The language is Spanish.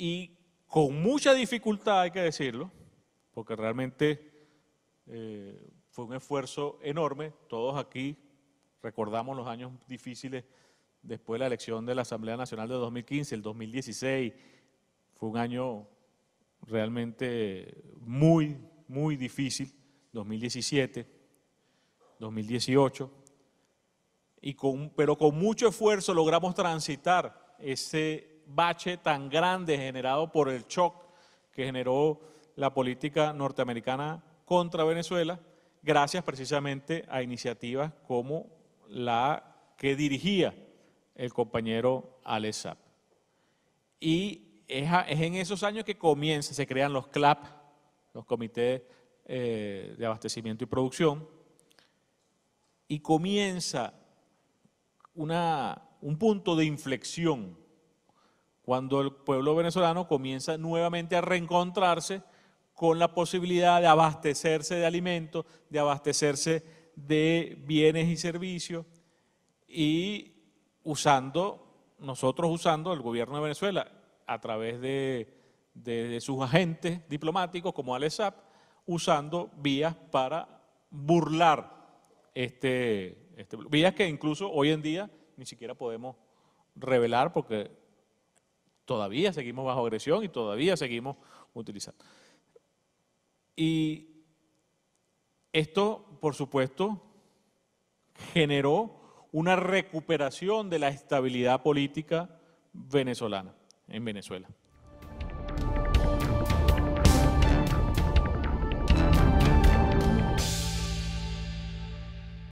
y con mucha dificultad, hay que decirlo, porque realmente eh, fue un esfuerzo enorme. Todos aquí recordamos los años difíciles después de la elección de la Asamblea Nacional de 2015, el 2016. Fue un año realmente muy, muy difícil, 2017, 2018, y con, pero con mucho esfuerzo logramos transitar ese, bache tan grande generado por el shock que generó la política norteamericana contra Venezuela, gracias precisamente a iniciativas como la que dirigía el compañero Alex Y es, en esos años que comienza, se crean los CLAP, los comités eh, de abastecimiento y producción, y comienza un punto de inflexión cuando el pueblo venezolano comienza nuevamente a reencontrarse con la posibilidad de abastecerse de alimentos, de abastecerse de bienes y servicios y usando, nosotros usando el gobierno de Venezuela a través de, sus agentes diplomáticos como Alessap, usando vías para burlar este, este, vías que incluso hoy en día ni siquiera podemos revelar porque Todavía seguimos bajo agresión y todavía seguimos utilizando. Y esto, por supuesto, generó una recuperación de la estabilidad política venezolana en Venezuela.